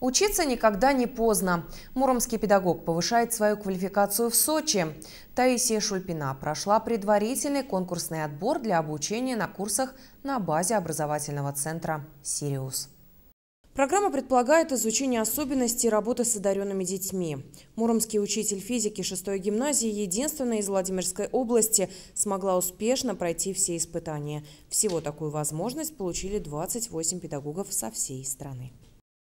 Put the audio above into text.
Учиться никогда не поздно. Муромский педагог повышает свою квалификацию в Сочи. Таисия Шульпина прошла предварительный конкурсный отбор для обучения на курсах на базе образовательного центра «Сириус». Программа предполагает изучение особенностей работы с одаренными детьми. Муромский учитель физики 6 гимназии, единственная из Владимирской области, смогла успешно пройти все испытания. Всего такую возможность получили 28 педагогов со всей страны.